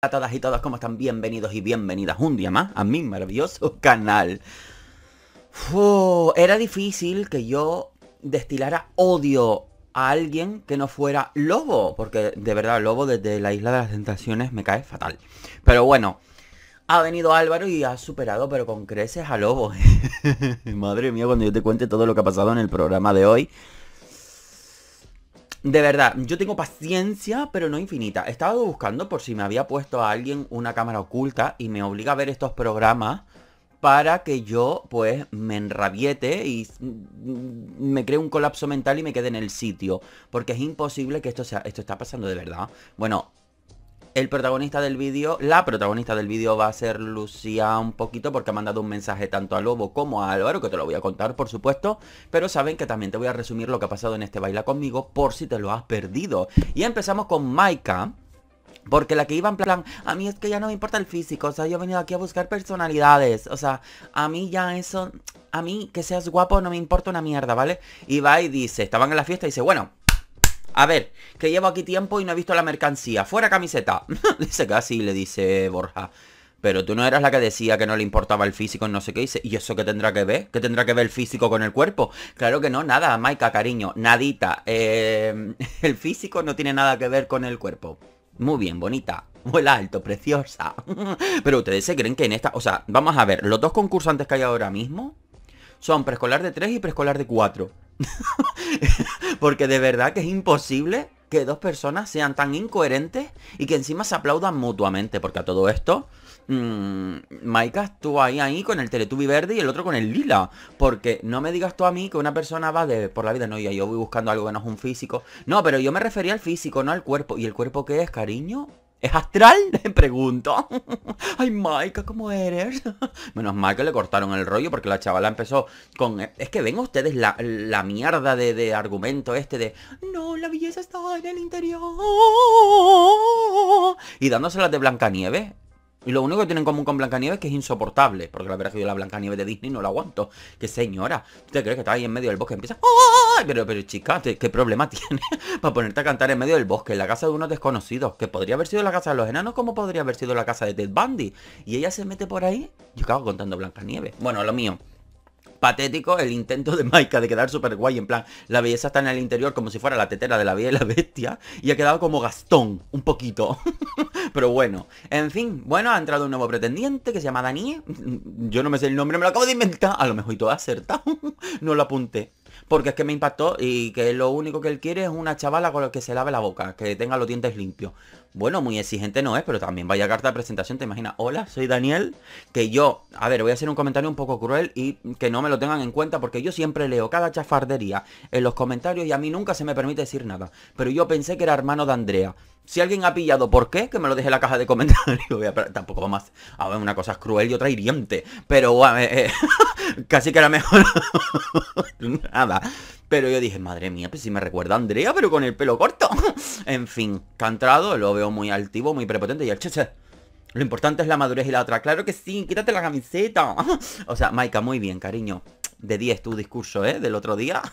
a todas y todas ¿cómo están? Bienvenidos y bienvenidas un día más a mi maravilloso canal. era difícil que yo destilara odio a alguien que no fuera Lobo, porque de verdad Lobo desde la Isla de las Tentaciones me cae fatal. Pero bueno, ha venido Álvaro y ha superado, pero con creces a Lobo. Madre mía, cuando yo te cuente todo lo que ha pasado en el programa de hoy, de verdad, yo tengo paciencia, pero no infinita. He estado buscando por si me había puesto a alguien una cámara oculta y me obliga a ver estos programas para que yo, pues, me enrabiete y mm, me cree un colapso mental y me quede en el sitio. Porque es imposible que esto sea. Esto está pasando de verdad. Bueno, el protagonista del vídeo, la protagonista del vídeo va a ser Lucía un poquito porque ha mandado un mensaje tanto a Lobo como a Álvaro, que te lo voy a contar por supuesto, pero saben que también te voy a resumir lo que ha pasado en este Baila conmigo por si te lo has perdido. Y empezamos con Maika. Porque la que iba en plan, a mí es que ya no me importa el físico, o sea, yo he venido aquí a buscar personalidades, o sea, a mí ya eso, a mí que seas guapo no me importa una mierda, ¿vale? Y va y dice, estaban en la fiesta y dice, bueno, a ver, que llevo aquí tiempo y no he visto la mercancía. Fuera camiseta. dice casi le dice Borja. Pero tú no eras la que decía que no le importaba el físico no sé qué. Dice, ¿y eso qué tendrá que ver? ¿Qué tendrá que ver el físico con el cuerpo? Claro que no, nada, Maika, cariño, nadita. Eh, el físico no tiene nada que ver con el cuerpo. Muy bien, bonita. Vuela alto, preciosa. Pero ustedes se creen que en esta... O sea, vamos a ver, los dos concursantes que hay ahora mismo son preescolar de 3 y preescolar de 4. Porque de verdad que es imposible que dos personas sean tan incoherentes y que encima se aplaudan mutuamente. Porque a todo esto, mmm, Maika ahí, ahí con el Teletubi verde y el otro con el lila. Porque no me digas tú a mí que una persona va de por la vida, no, yo, yo voy buscando algo que no es un físico. No, pero yo me refería al físico, no al cuerpo. ¿Y el cuerpo qué es, cariño? ¿Es astral? Pregunto. Ay, Maika, ¿cómo eres? Menos mal que le cortaron el rollo porque la chavala empezó con... Es que ven ustedes la, mierda de, argumento este de... No, la belleza está en el interior. Y dándoselas de Blancanieves. Y lo único que tiene en común con Blancanieves es que es insoportable. Porque la verdad es que yo la Blancanieves de Disney no la aguanto. Que señora, te crees que está ahí en medio del bosque? Empieza... Ah, ah, ah, pero, pero chica, ¿qué problema tiene para ponerte a cantar en medio del bosque? En la casa de unos desconocidos. Que podría haber sido la casa de los enanos como podría haber sido la casa de Ted Bundy. Y ella se mete por ahí. Yo acabo contando Blancanieves. Bueno, lo mío patético el intento de Maika de quedar súper guay. En plan, la belleza está en el interior como si fuera la tetera de la vieja y la bestia. Y ha quedado como Gastón, un poquito. Pero bueno. En fin, bueno, ha entrado un nuevo pretendiente que se llama Dani. Yo no me sé el nombre, me lo acabo de inventar. A lo mejor y todo acertado. no lo apunté. Porque es que me impactó y que lo único que él quiere es una chavala con la que se lave la boca, que tenga los dientes limpios bueno, muy exigente no es, pero también vaya carta de presentación, te imaginas, hola, soy Daniel, que yo, a ver, voy a hacer un comentario un poco cruel y que no me lo tengan en cuenta porque yo siempre leo cada chafardería en los comentarios y a mí nunca se me permite decir nada, pero yo pensé que era hermano de Andrea. Si alguien ha pillado por qué, que me lo deje en la caja de comentarios. Tampoco más. a ver, una cosa cruel y otra hiriente. Pero eh, casi que era mejor nada. Pero yo dije, madre mía, pues si me recuerda Andrea, pero con el pelo corto. en fin, cantado, lo muy altivo, muy prepotente y el cheche. Lo importante es la madurez y la otra. Claro que sí, quítate la camiseta. o sea, Maika, muy bien, cariño. De 10 tu discurso, ¿eh? Del otro día.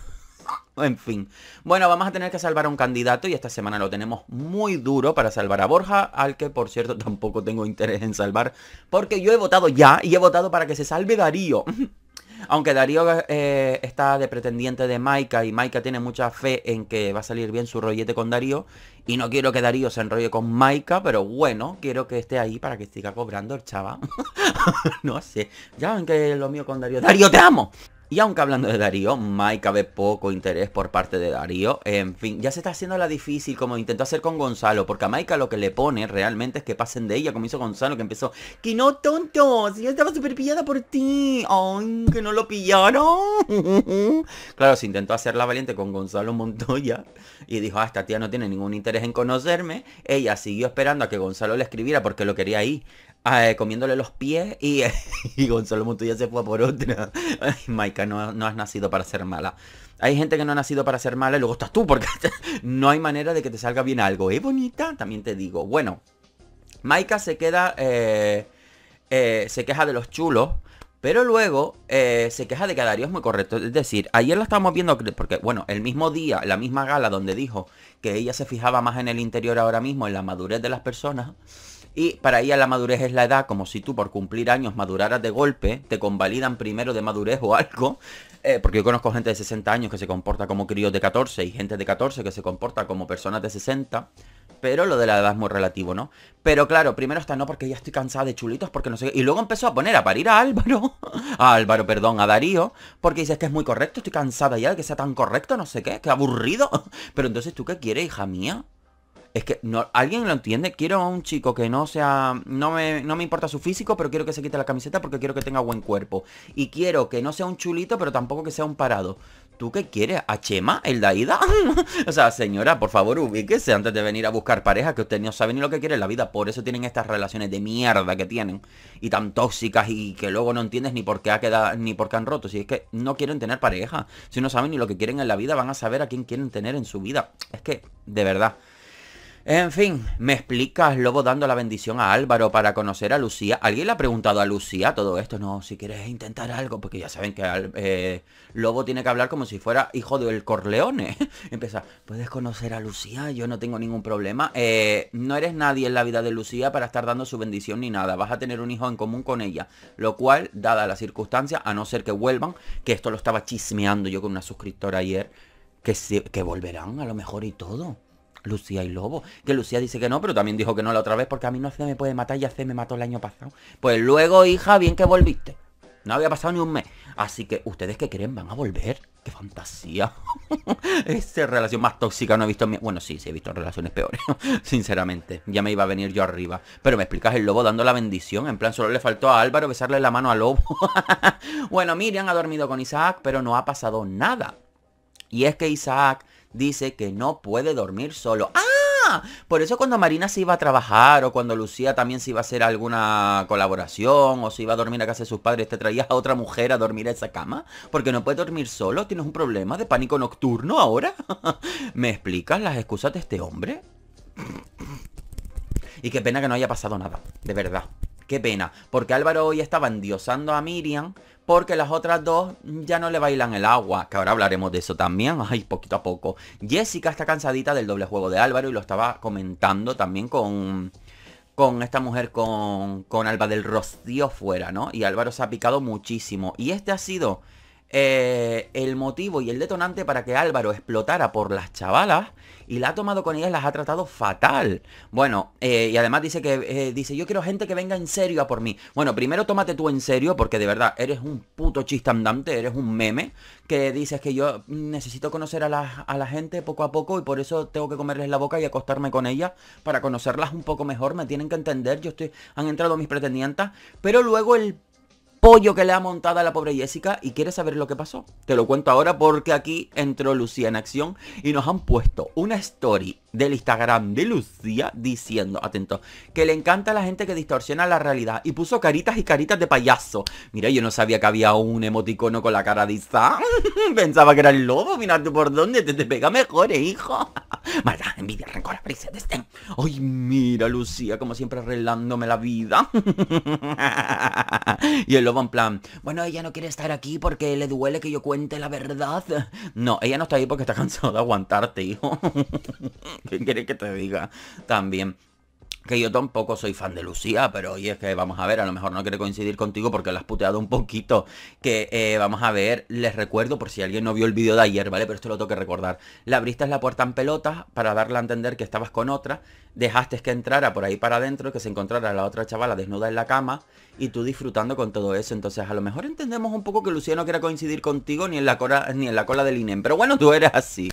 En fin. Bueno, vamos a tener que salvar a un candidato y esta semana lo tenemos muy duro para salvar a Borja, al que por cierto tampoco tengo interés en salvar, porque yo he votado ya y he votado para que se salve Darío. Aunque Darío eh, está de pretendiente de Maika y Maika tiene mucha fe en que va a salir bien su rollete con Darío. Y no quiero que Darío se enrolle con Maika, pero bueno, quiero que esté ahí para que siga cobrando el chava. no sé. Ya ven que lo mío con Darío. Darío, te amo. Y aunque hablando de Darío, Maika ve poco interés por parte de Darío. En fin, ya se está haciendo la difícil como intentó hacer con Gonzalo. Porque a Maika lo que le pone realmente es que pasen de ella, como hizo Gonzalo, que empezó. Que no, tonto, si yo estaba súper pillada por ti. Ay, que no lo pillaron. claro, se intentó hacer la valiente con Gonzalo Montoya. Y dijo, ah, esta tía no tiene ningún interés en conocerme. Ella siguió esperando a que Gonzalo le escribiera porque lo quería ir. Ah, eh, comiéndole los pies y, y, Gonzalo Montoya se fue por otra. Maika, no, has nacido para ser mala. Hay gente que no ha nacido para ser mala y luego estás tú porque no hay manera de que te salga bien algo. ¿Es bonita? También te digo. Bueno, Maika se queda, eh, eh, se queja de los chulos. Pero luego se queja de que Darío es muy correcto. Es decir, ayer la estábamos viendo porque, bueno, el mismo día, la misma gala donde dijo que ella se fijaba más en el interior ahora mismo, en la madurez de las personas, y para ella la madurez es la edad, como si tú por cumplir años maduraras de golpe, te convalidan primero de madurez o algo. Eh, porque yo conozco gente de 60 años que se comporta como críos de 14 y gente de 14 que se comporta como personas de 60. Pero lo de la edad es muy relativo, ¿no? Pero claro, primero está no porque ya estoy cansada de chulitos, porque no sé qué. Y luego empezó a poner a parir a Álvaro. A Álvaro, perdón, a Darío. Porque dices que es muy correcto, estoy cansada ya de que sea tan correcto, no sé qué, que aburrido. Pero entonces, ¿tú qué quieres, hija mía? es que no, alguien lo entiende. Quiero a un chico que no sea. No me, no me importa su físico, pero quiero que se quite la camiseta porque quiero que tenga buen cuerpo. Y quiero que no sea un chulito, pero tampoco que sea un parado. ¿Tú qué quieres? ¿A Chema? ¿El Daida? o sea, señora, por favor, ubíquese antes de venir a buscar pareja que usted no sabe ni lo que quiere en la vida. Por eso tienen estas relaciones de mierda que tienen. Y tan tóxicas y que luego no entiendes ni por qué ha quedado, ni por qué han roto. Si es que no quieren tener pareja. Si no saben ni lo que quieren en la vida, van a saber a quién quieren tener en su vida. Es que, de verdad. En fin, me explicas Lobo dando la bendición a Álvaro para conocer a Lucía. ¿Alguien le ha preguntado a Lucía todo esto? No, si quieres intentar algo, porque ya saben que eh, Lobo tiene que hablar como si fuera hijo del Corleone. Empieza, ¿puedes conocer a Lucía? Yo no tengo ningún problema. Eh, no eres nadie en la vida de Lucía para estar dando su bendición ni nada. Vas a tener un hijo en común con ella. Lo cual, dada la circunstancia, a no ser que vuelvan, que esto lo estaba chismeando yo con una suscriptora ayer, que, que volverán a lo mejor y todo. Lucía y Lobo. Que Lucía dice que no, pero también dijo que no la otra vez porque a mí no se me puede matar, y hace me mató el año pasado. Pues luego, hija, bien que volviste. No había pasado ni un mes. Así que, ¿ustedes qué creen? ¿Van a volver? ¡Qué fantasía! Esa relación más tóxica no he visto mi... Bueno, sí, sí he visto relaciones peores, sinceramente. Ya me iba a venir yo arriba. Pero me explicas el lobo dando la bendición. En plan, solo le faltó a Álvaro besarle la mano al lobo. bueno, Miriam ha dormido con Isaac, pero no ha pasado nada. Y es que Isaac dice que no puede dormir solo. ¡Ah! Por eso cuando Marina se iba a trabajar o cuando Lucía también se iba a hacer alguna colaboración o se iba a dormir a casa de sus padres, te traías a otra mujer a dormir a esa cama. Porque no puede dormir solo, tienes un problema de pánico nocturno ahora. ¿Me explicas las excusas de este hombre? y qué pena que no haya pasado nada, de verdad. Qué pena, porque Álvaro hoy estaba endiosando a Miriam porque las otras dos ya no le bailan el agua, que ahora hablaremos de eso también, ay, poquito a poco. Jessica está cansadita del doble juego de Álvaro y lo estaba comentando también con con esta mujer, con, con Alba del Rocío fuera, ¿no? Y Álvaro se ha picado muchísimo. Y este ha sido eh, el motivo y el detonante para que Álvaro explotara por las chavalas y la ha tomado con ellas, las ha tratado fatal. Bueno, eh, y además dice que eh, dice, yo quiero gente que venga en serio a por mí. Bueno, primero tómate tú en serio, porque de verdad eres un puto chistandante eres un meme, que dices que yo necesito conocer a la, gente poco a poco y por eso tengo que comerles la boca y acostarme con ellas para conocerlas un poco mejor, me tienen que entender, yo estoy, han entrado mis pretendientas, pero luego el pollo que le ha montado a la pobre Jessica y quiere saber lo que pasó. Te lo cuento ahora porque aquí entró Lucía en acción y nos han puesto una story del Instagram de Lucía diciendo, atento, que le encanta la gente que distorsiona la realidad y puso caritas y caritas de payaso. Mira, yo no sabía que había un emoticono con la cara de Isa. Pensaba que era el lobo, mira tú por dónde te, pega mejor, eh, hijo. Maldad, envidia, rencor, prisa, este. Ay, mira, Lucía, como siempre arreglándome la vida. y el lobo en plan, bueno, ella no quiere estar aquí porque le duele que yo cuente la verdad. No, ella no está ahí porque está cansada de aguantarte, hijo. ¿Qué quieres que te diga? También que yo tampoco soy fan de Lucía, pero oye, es que vamos a ver, a lo mejor no quiere coincidir contigo porque lo has puteado un poquito, que eh, vamos a ver, les recuerdo, por si alguien no vio el vídeo de ayer, ¿vale? Pero esto lo tengo que recordar. Le abriste la puerta en pelotas para darle a entender que estabas con otra, dejaste que entrara por ahí para adentro, que se encontrara la otra chavala desnuda en la cama y tú disfrutando con todo eso. Entonces, a lo mejor entendemos un poco que Lucía no quiera coincidir contigo ni en la cola, ni en la cola del INEM, pero bueno, tú eres así.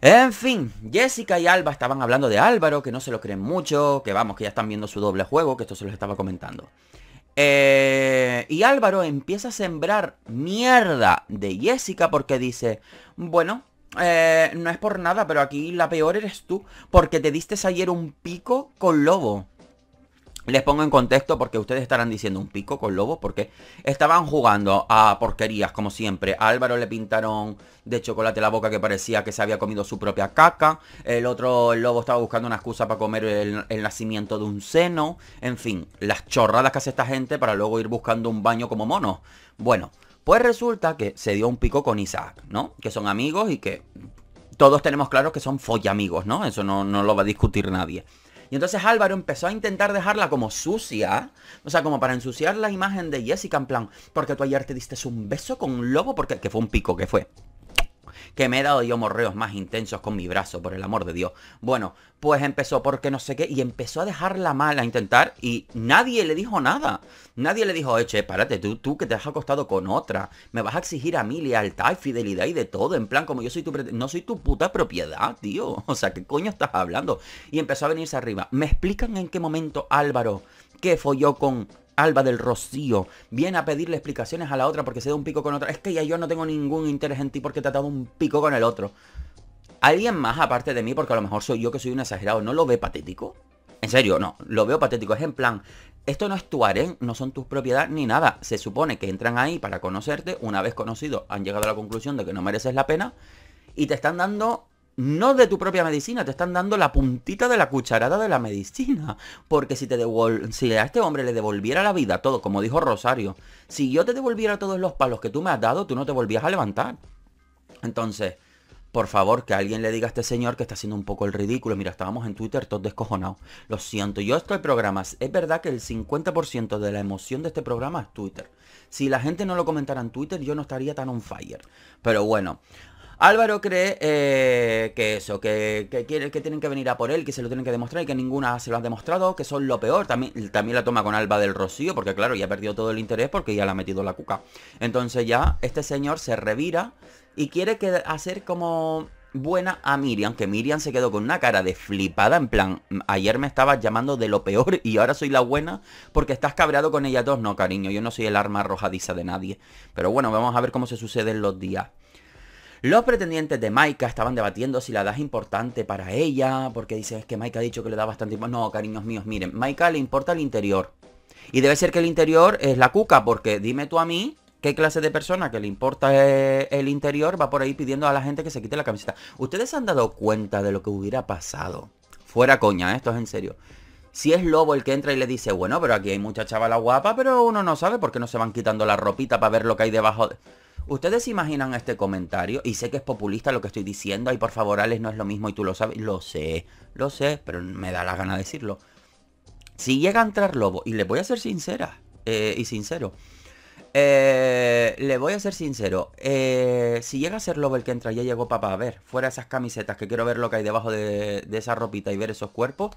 En fin, Jessica y Alba estaban hablando de Álvaro, que no se lo creen mucho, que vamos, que ya están viendo su doble juego, que esto se los estaba comentando. Eh, y Álvaro empieza a sembrar mierda de Jessica porque dice, bueno, eh, no es por nada, pero aquí la peor eres tú, porque te diste ayer un pico con Lobo. Les pongo en contexto porque ustedes estarán diciendo un pico con Lobo porque estaban jugando a porquerías como siempre. A Álvaro le pintaron de chocolate la boca que parecía que se había comido su propia caca. El otro Lobo estaba buscando una excusa para comer el, nacimiento de un seno. En fin, las chorradas que hace esta gente para luego ir buscando un baño como mono. Bueno, pues resulta que se dio un pico con Isaac, ¿no? Que son amigos y que todos tenemos claro que son follamigos, ¿no? Eso no, no lo va a discutir nadie. Y entonces Álvaro empezó a intentar dejarla como sucia, o sea, como para ensuciar la imagen de Jessica, en plan, porque tú ayer te diste un beso con un lobo, porque que fue un pico, que fue que me he dado yo morreos más intensos con mi brazo, por el amor de Dios. Bueno, pues empezó porque no sé qué, y empezó a dejarla mal, a intentar, y nadie le dijo nada. Nadie le dijo, eche, párate, tú, tú que te has acostado con otra, me vas a exigir a mí lealtad y fidelidad y de todo, en plan, como yo soy tu, no soy tu puta propiedad, tío. O sea, ¿qué coño estás hablando? Y empezó a venirse arriba. ¿Me explican en qué momento Álvaro, que folló con Alba del Rocío viene a pedirle explicaciones a la otra porque se da un pico con otra. Es que ya yo no tengo ningún interés en ti porque te ha dado un pico con el otro. Alguien más aparte de mí, porque a lo mejor soy yo que soy un exagerado, ¿no lo ve patético? En serio, no, lo veo patético. Es en plan, esto no es tu harén, no son tus propiedades ni nada. Se supone que entran ahí para conocerte. Una vez conocido, han llegado a la conclusión de que no mereces la pena. Y te están dando no de tu propia medicina, te están dando la puntita de la cucharada de la medicina. Porque si, te a este hombre le devolviera la vida todo, como dijo Rosario, si yo te devolviera todos los palos que tú me has dado, tú no te volvías a levantar. Entonces, por favor, que alguien le diga a este señor que está haciendo un poco el ridículo. Mira, estábamos en Twitter todos descojonados. Lo siento, yo estoy programas. Es verdad que el 50% de la emoción de este programa es Twitter. Si la gente no lo comentara en Twitter, yo no estaría tan on fire. Pero bueno, Álvaro cree eh, que eso, que, quiere, que tienen que venir a por él, que se lo tienen que demostrar y que ninguna se lo ha demostrado, que son lo peor. También, también la toma con Alba del Rocío, porque claro, ya ha perdido todo el interés porque ya le ha metido la cuca. Entonces ya este señor se revira y quiere hacer como buena a Miriam, que Miriam se quedó con una cara de flipada, en plan, ayer me estabas llamando de lo peor y ahora soy la buena porque estás cabreado con ella dos. No, cariño, yo no soy el arma arrojadiza de nadie. Pero bueno, vamos a ver cómo se suceden los días. Los pretendientes de Maika estaban debatiendo si la edad es importante para ella, porque dice, que Maika ha dicho que le da bastante No, cariños míos, miren, Maika le importa el interior. Y debe ser que el interior es la cuca, porque dime tú a mí qué clase de persona que le importa eh, el interior va por ahí pidiendo a la gente que se quite la camiseta. ¿Ustedes se han dado cuenta de lo que hubiera pasado? Fuera coña, ¿eh? esto es en serio. Si es Lobo el que entra y le dice, bueno, pero aquí hay mucha la guapa, pero uno no sabe por qué no se van quitando la ropita para ver lo que hay debajo de... ¿Ustedes imaginan este comentario? Y sé que es populista lo que estoy diciendo. Y por favor, Alex, no es lo mismo y tú lo sabes. Lo sé, lo sé, pero me da la gana de decirlo. Si llega a entrar Lobo, y le voy a ser sincera eh, y sincero. Eh, le voy a ser sincero. Eh, si llega a ser Lobo el que entra, ya llegó papá. A ver, fuera esas camisetas que quiero ver lo que hay debajo de, de esa ropita y ver esos cuerpos.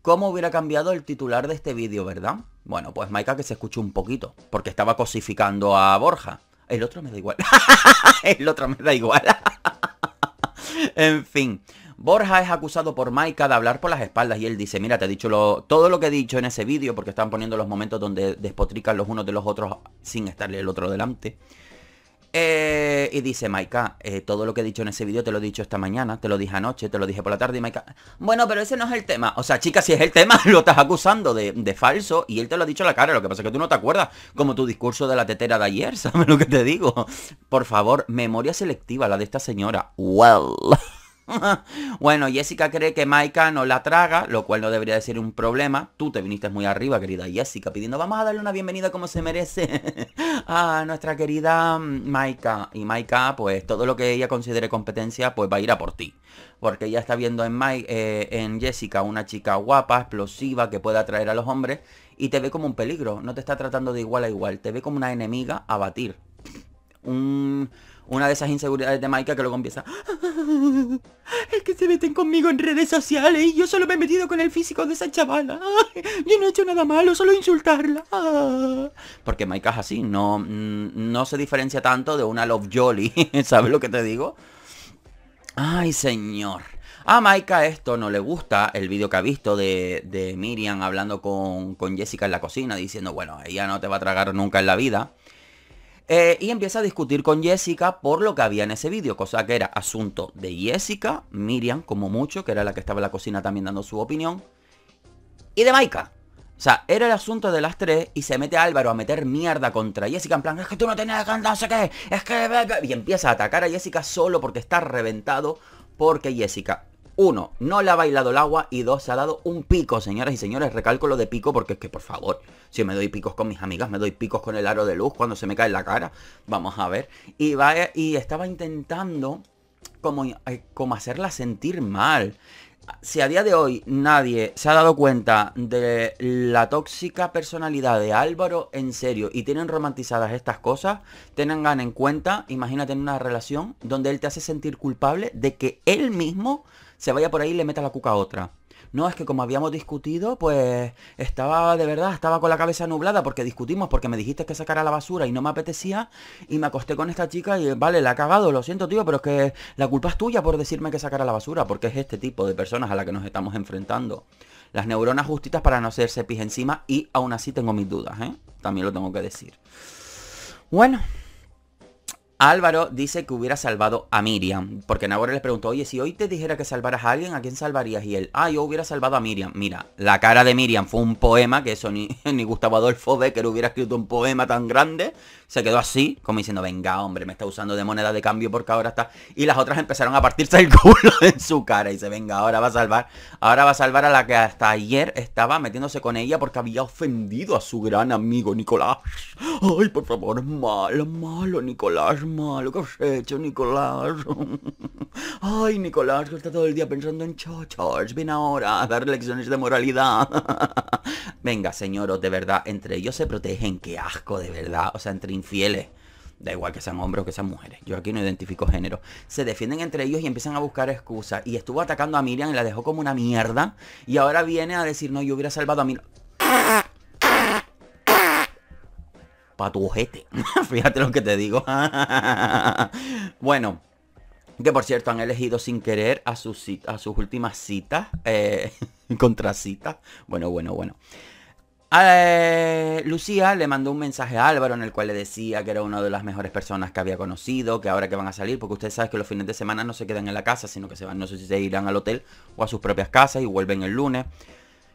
¿Cómo hubiera cambiado el titular de este vídeo, verdad? Bueno, pues Maika que se escuchó un poquito, porque estaba cosificando a Borja. El otro me da igual. el otro me da igual. en fin. Borja es acusado por Maika de hablar por las espaldas y él dice, mira, te he dicho todo lo que he dicho en ese vídeo porque están poniendo los momentos donde despotrican los unos de los otros sin estarle el otro delante. Eh, y dice, Maika, eh, todo lo que he dicho en ese vídeo te lo he dicho esta mañana, te lo dije anoche, te lo dije por la tarde. Y Maika, bueno, pero ese no es el tema. O sea, chica, si es el tema, lo estás acusando de, de falso y él te lo ha dicho a la cara. Lo que pasa es que tú no te acuerdas, como tu discurso de la tetera de ayer, ¿sabes lo que te digo? Por favor, memoria selectiva, la de esta señora. Well. bueno, Jessica cree que Maika no la traga, lo cual no debería de ser un problema. Tú te viniste muy arriba, querida Jessica, pidiendo vamos a darle una bienvenida como se merece a nuestra querida mm, Maika. Y Maika, pues todo lo que ella considere competencia, pues va a ir a por ti. Porque ella está viendo en, eh, en Jessica una chica guapa, explosiva, que puede atraer a los hombres. Y te ve como un peligro, no te está tratando de igual a igual, te ve como una enemiga a batir. Un, una de esas inseguridades de Maika que luego empieza ah, Es que se meten conmigo en redes sociales y yo solo me he metido con el físico de esa chavala Yo no he hecho nada malo, solo insultarla Porque Maika es así, no, mm, no se diferencia tanto de una Love Jolly, ¿sabes lo que te digo? Ay señor a Maika esto no le gusta, el vídeo que ha visto de, Miriam hablando con, con Jessica en la cocina, diciendo, bueno, ella no te va a tragar nunca en la vida. Eh, y empieza a discutir con Jessica por lo que había en ese vídeo, cosa que era asunto de Jessica, Miriam como mucho, que era la que estaba en la cocina también dando su opinión, y de Maika. O sea, era el asunto de las tres y se mete Álvaro a meter mierda contra Jessica en plan, es que tú no tenías que no sé qué, es que... Y empieza a atacar a Jessica solo porque está reventado porque Jessica uno, no le ha bailado el agua y dos, se ha dado un pico, señoras y señores, lo de pico porque es que, por favor, si me doy picos con mis amigas, me doy picos con el aro de luz cuando se me cae en la cara, vamos a ver. Y, y estaba intentando como, eh, como hacerla sentir mal. Si a día de hoy nadie se ha dado cuenta de la tóxica personalidad de Álvaro en serio y tienen romantizadas estas cosas, tengan en cuenta, imagínate en una relación donde él te hace sentir culpable de que él mismo se vaya por ahí y le meta la cuca a otra. No, es que como habíamos discutido, pues estaba de verdad, estaba con la cabeza nublada porque discutimos, porque me dijiste que sacara la basura y no me apetecía y me acosté con esta chica y vale, la ha cagado, lo siento tío, pero es que la culpa es tuya por decirme que sacara la basura, porque es este tipo de personas a la que nos estamos enfrentando. Las neuronas justitas para no hacerse pis encima y aún así tengo mis dudas, ¿eh? También lo tengo que decir. Bueno, Álvaro dice que hubiera salvado a Miriam, porque Nagore le preguntó, oye, si hoy te dijera que salvaras a alguien, ¿a quién salvarías? Y él, ah, yo hubiera salvado a Miriam. Mira, la cara de Miriam fue un poema, que eso ni, Gustavo Adolfo Becker hubiera escrito un poema tan grande. Se quedó así, como diciendo, venga, hombre, me está usando de moneda de cambio porque ahora está... Y las otras empezaron a partirse el culo en su cara y dice, venga, ahora va a salvar, ahora va a salvar a la que hasta ayer estaba metiéndose con ella porque había ofendido a su gran amigo Nicolás. Ay, por favor, malo, malo, Nicolás, malo que has hecho, Nicolás. Ay, Nicolás, que está todo el día pensando en chochos. Ven ahora a dar lecciones de moralidad. Venga, señoros, de verdad, entre ellos se protegen. Qué asco, de verdad. O sea, entre infieles. Da igual que sean hombres o que sean mujeres. Yo aquí no identifico género. Se defienden entre ellos y empiezan a buscar excusas. Y estuvo atacando a Miriam y la dejó como una mierda. Y ahora viene a decir, no, yo hubiera salvado a Miriam. Para tu ojete. Fíjate lo que te digo. bueno. Que por cierto, han elegido sin querer a sus, a sus últimas citas. Eh, contra citas. Bueno, bueno, bueno. Eh, Lucía le mandó un mensaje a Álvaro en el cual le decía que era una de las mejores personas que había conocido, que ahora que van a salir, porque ustedes saben que los fines de semana no se quedan en la casa, sino que se van, no sé si se irán al hotel o a sus propias casas y vuelven el lunes.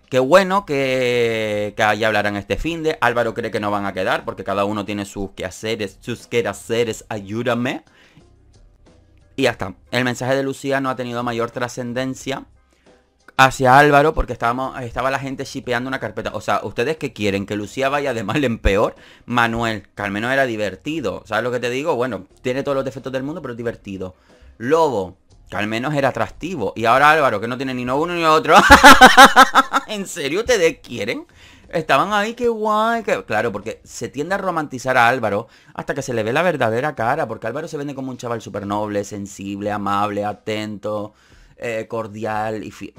Qué bueno que, que ahí hablarán este fin de. Álvaro cree que no van a quedar porque cada uno tiene sus quehaceres, sus quehaceres, ayúdame. Y hasta El mensaje de Lucía no ha tenido mayor trascendencia hacia Álvaro porque estábamos, estaba la gente shipeando una carpeta. O sea, ¿ustedes que quieren? ¿Que Lucía vaya de mal en peor? Manuel, que al menos era divertido. ¿Sabes lo que te digo? Bueno, tiene todos los defectos del mundo, pero es divertido. Lobo, que al menos era atractivo. Y ahora Álvaro, que no tiene ni uno ni otro. ¿En serio ustedes quieren? Estaban ahí, qué guay. Claro, porque se tiende a romantizar a Álvaro hasta que se le ve la verdadera cara. Porque Álvaro se vende como un chaval súper noble, sensible, amable, atento, eh, cordial y fiel.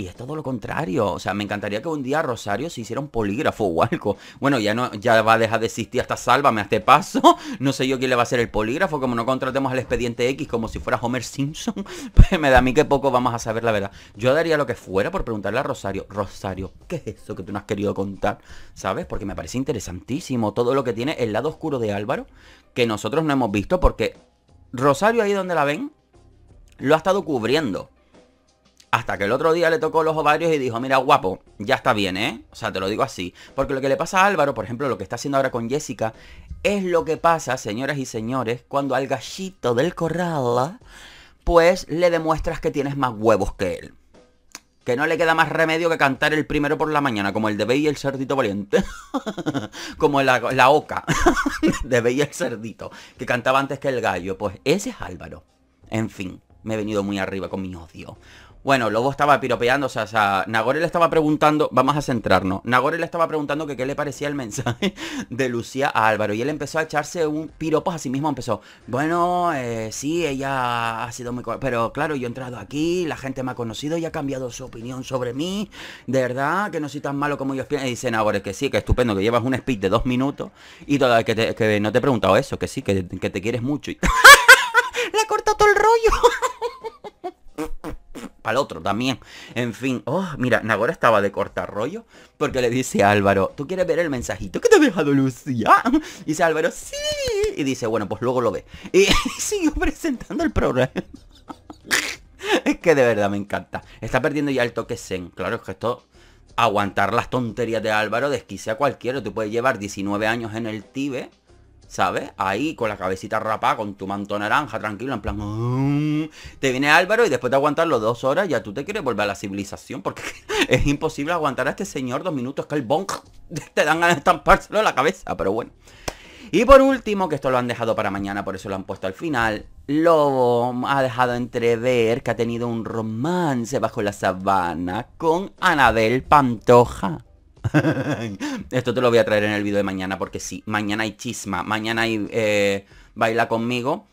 Y es todo lo contrario. O sea, me encantaría que un día Rosario se hiciera un polígrafo o algo. Bueno, ya no, ya va a dejar de existir hasta sálvame a este paso. No sé yo quién le va a hacer el polígrafo, como no contratemos al expediente X como si fuera Homer Simpson. Pues me da a mí que poco vamos a saber la verdad. Yo daría lo que fuera por preguntarle a Rosario. Rosario, ¿qué es eso que tú no has querido contar? ¿Sabes? Porque me parece interesantísimo todo lo que tiene el lado oscuro de Álvaro, que nosotros no hemos visto porque Rosario ahí donde la ven, lo ha estado cubriendo. Hasta que el otro día le tocó los ovarios y dijo, mira, guapo, ya está bien, ¿eh? O sea, te lo digo así. Porque lo que le pasa a Álvaro, por ejemplo, lo que está haciendo ahora con Jessica, es lo que pasa, señoras y señores, cuando al gallito del corral, pues le demuestras que tienes más huevos que él. Que no le queda más remedio que cantar el primero por la mañana, como el de Bey y el cerdito valiente. como la, oca de Bey y el cerdito, que cantaba antes que el gallo. Pues ese es Álvaro. En fin, me he venido muy arriba con mi odio. Bueno, Lobo estaba piropeando, o sea, Nagore le estaba preguntando, vamos a centrarnos, Nagore le estaba preguntando que qué le parecía el mensaje de Lucía a Álvaro y él empezó a echarse un piropos a sí mismo, empezó, bueno, eh, sí, ella ha sido muy... Pero claro, yo he entrado aquí, la gente me ha conocido y ha cambiado su opinión sobre mí, de verdad, que no soy tan malo como piensan, Y dice Nagore que sí, que estupendo, que llevas un speed de dos minutos y todavía que, no te he preguntado eso, que sí, que, te quieres mucho. Y... le ha cortado todo el rollo. para el otro también. En fin, oh, mira, Nagora estaba de cortar rollo porque le dice a Álvaro, ¿tú quieres ver el mensajito que te ha dejado Lucía? Y dice Álvaro, sí. Y dice, bueno, pues luego lo ve. Y, sigue presentando el problema es que de verdad me encanta. Está perdiendo ya el toque zen. Claro, es que esto... Aguantar las tonterías de Álvaro desquicia a cualquiera. te puedes llevar 19 años en el Tíbet ¿sabes? Ahí, con la cabecita rapa, con tu manto naranja, tranquilo, en plan... Mm". Te viene Álvaro y después de aguantarlo dos horas, ya tú te quieres volver a la civilización, porque es imposible aguantar a este señor dos minutos, que el bonk te dan a estampárselo en la cabeza, pero bueno. Y por último, que esto lo han dejado para mañana, por eso lo han puesto al final, Lobo ha dejado entrever que ha tenido un romance bajo la sabana con Anabel Pantoja. Esto te lo voy a traer en el video de mañana porque si, mañana hay chisma, mañana hay eh, baila conmigo.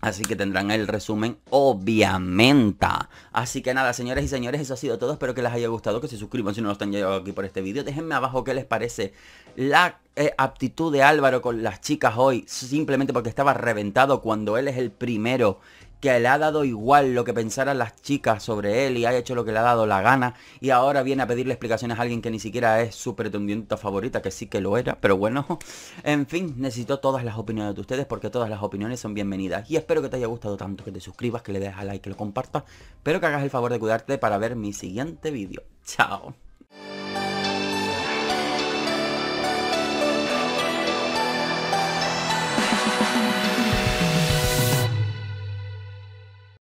Así que tendrán el resumen, obviamente. Así que nada, señores y señores, eso ha sido todo. Espero que les haya gustado, que se suscriban si no lo están llegando aquí por este vídeo. Déjenme abajo qué les parece la eh, aptitud de Álvaro con las chicas hoy. Simplemente porque estaba reventado cuando él es el primero que le ha dado igual lo que pensaran las chicas sobre él y ha hecho lo que le ha dado la gana y ahora viene a pedirle explicaciones a alguien que ni siquiera es su pretendiente favorita, que sí que lo era, pero bueno, en fin, necesito todas las opiniones de ustedes porque todas las opiniones son bienvenidas y espero que te haya gustado tanto, que te suscribas, que le des a like, que lo compartas, pero que hagas el favor de cuidarte para ver mi siguiente vídeo. Chao.